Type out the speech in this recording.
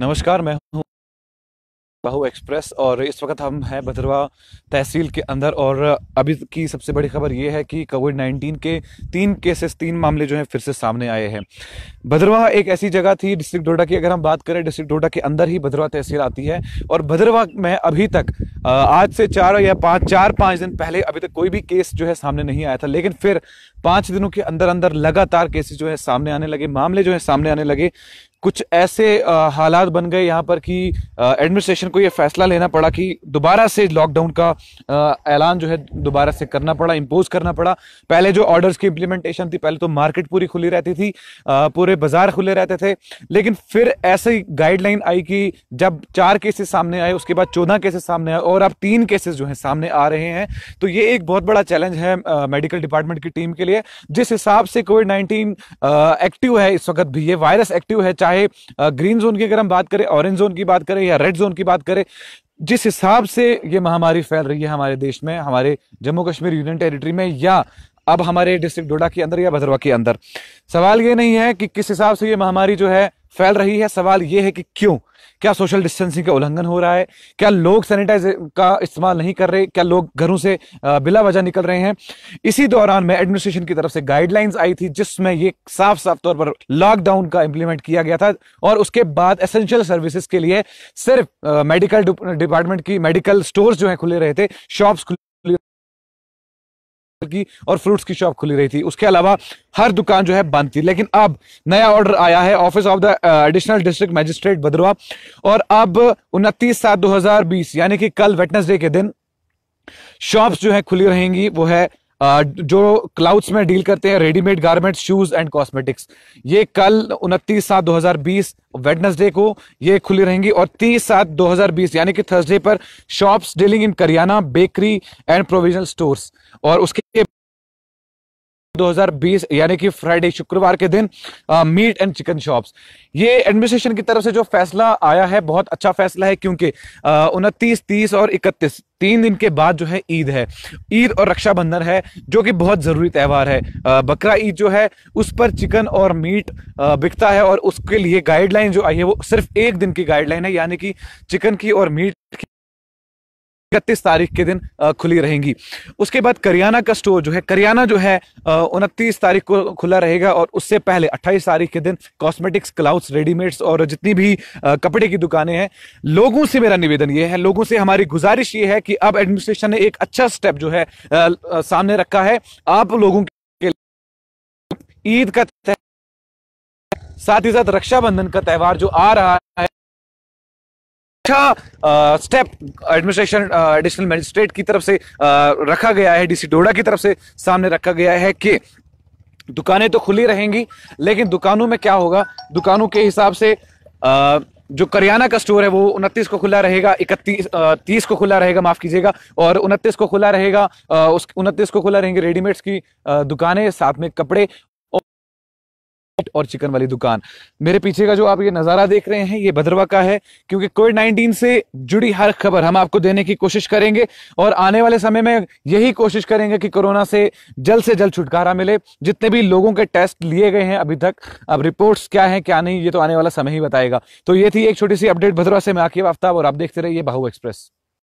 नमस्कार मैं हूँ बाहू एक्सप्रेस और इस वक्त हम हैं भद्रवा तहसील के अंदर और अभी की सबसे बड़ी खबर ये है कि कोविड 19 के तीन केसेस तीन मामले जो हैं फिर से सामने आए हैं भद्रवा एक ऐसी जगह थी डिस्ट्रिक्ट डोडा की अगर हम बात करें डिस्ट्रिक्ट डोडा के अंदर ही भद्रवा तहसील आती है और भद्रवा में अभी तक आज से चार या पाँच चार पाँच दिन पहले अभी तक कोई भी केस जो है सामने नहीं आया था लेकिन फिर पांच दिनों के अंदर अंदर लगातार केसेस जो है सामने आने लगे मामले जो है सामने आने लगे कुछ ऐसे हालात बन गए यहाँ पर कि एडमिनिस्ट्रेशन को ये फैसला लेना पड़ा कि दोबारा से लॉकडाउन का ऐलान जो है दोबारा से करना पड़ा इम्पोज करना पड़ा पहले जो ऑर्डर्स की इम्प्लीमेंटेशन थी पहले तो मार्केट पूरी खुली रहती थी पूरे बाजार खुले रहते थे लेकिन फिर ऐसे गाइडलाइन आई कि जब चार केसेस सामने आए उसके बाद चौदह केसेस सामने आए और अब तीन केसेस जो है सामने आ रहे हैं तो ये एक बहुत बड़ा चैलेंज है मेडिकल डिपार्टमेंट की टीम के लिए जिस हिसाब से कोविड नाइन्टीन एक्टिव है इस वक्त भी ये वायरस एक्टिव है चाहे ग्रीन जोन की अगर हम बात करें ऑरेंज जोन की बात करें या रेड जोन की बात करें जिस हिसाब से ये महामारी फैल रही है हमारे देश में हमारे जम्मू कश्मीर यूनियन टेरिटरी में या अब हमारे डिस्ट्रिक्ट डोडा के अंदर या भद्रवा के अंदर सवाल ये नहीं है कि किस हिसाब से ये महामारी जो है फैल रही है सवाल ये है कि क्यों क्या सोशल डिस्टेंसिंग का उल्लंघन हो रहा है क्या लोग सैनिटाइजर का इस्तेमाल नहीं कर रहे क्या लोग घरों से बिला वजह निकल रहे हैं इसी दौरान में एडमिनिस्ट्रेशन की तरफ से गाइडलाइंस आई थी जिसमें ये साफ साफ तौर पर लॉकडाउन का इंप्लीमेंट किया गया था और उसके बाद एसेंशियल सर्विसेज के लिए सिर्फ मेडिकल डिपार्टमेंट की मेडिकल स्टोर्स जो है खुले रहे थे शॉप्स की और फ्रूट्स की शॉप खुली रही थी उसके अलावा हर दुकान जो है बंद थी लेकिन अब नया ऑर्डर आया है office of the additional district magistrate Bhaderwah और अब उनतीस सात 2020 यानी कि कल वेटनेसडे के दिन शॉप्स जो है खुली रहेंगी वो है जो क्लाउड्स में डील करते हैं readymade garments shoes and cosmetics ये कल उनतीस सात 2020 वेडनेसडे को ये खुली रहेंगी और तीस सात 2020 यानी कि थर्सडे पर shops dealing in kiryana bakery and provisional stores और उसके 2020 यानी कि फ्राइडे शुक्रवार के दिन मीट एंड चिकन शॉप्स ये एडमिनिस्ट्रेशन की तरफ से जो फैसला आया है बहुत अच्छा फैसला है क्योंकि उनतीस तीस और इकतीस तीन दिन के बाद जो है ईद है ईद और रक्षाबंधन है जो कि बहुत ज़रूरी त्यौहार है बकरा ईद जो है उस पर चिकन और मीट बिकता है और उसके लिए गाइडलाइन जो आई है वो सिर्फ एक दिन की गाइडलाइन है यानी कि चिकन की और मीट की इकतीस तारीख के दिन खुली रहेंगी उसके बाद करियाना का स्टोर जो है करियाना जो है उनतीस तारीख को खुला रहेगा और उससे पहले अट्ठाईस तारीख के दिन कॉस्मेटिक्स क्लाउड्स रेडीमेड्स और जितनी भी कपड़े की दुकानें हैं लोगों से मेरा निवेदन ये है लोगों से हमारी गुजारिश ये है कि अब एडमिनिस्ट्रेशन ने एक अच्छा स्टेप जो है सामने रखा है आप लोगों के ईद का साथ ही साथ रक्षाबंधन का त्यौहार जो आ रहा है अच्छा स्टेप एडमिनिस्ट्रेशन एडिशनल मजिस्ट्रेट की तरफ से आ, रखा गया है डीसी डोडा की तरफ से सामने रखा गया है कि दुकानें तो खुली रहेंगी लेकिन दुकानों में क्या होगा दुकानों के हिसाब से आ, जो करियाना का स्टोर है वो उनतीस को खुला रहेगा इकतीस तीस को खुला रहेगा माफ़ कीजिएगा और उनतीस को खुला रहेगा उस उनतीस को खुला रहेंगे रेडीमेड्स की दुकानें साथ में कपड़े और चिकन वाली दुकान मेरे पीछे का जो आप ये नज़ारा देख रहे हैं ये भद्रवा का है क्योंकि कोविड नाइन्टीन से जुड़ी हर खबर हम आपको देने की कोशिश करेंगे और आने वाले समय में यही कोशिश करेंगे कि कोरोना से जल्द से जल्द छुटकारा मिले जितने भी लोगों के टेस्ट लिए गए हैं अभी तक अब रिपोर्ट्स क्या है क्या नहीं ये तो आने वाला समय ही बताएगा तो ये थी एक छोटी सी अपडेट भद्रवा से मैं आखिर आफ्ताब और आप देखते रहिए बाहू एक्सप्रेस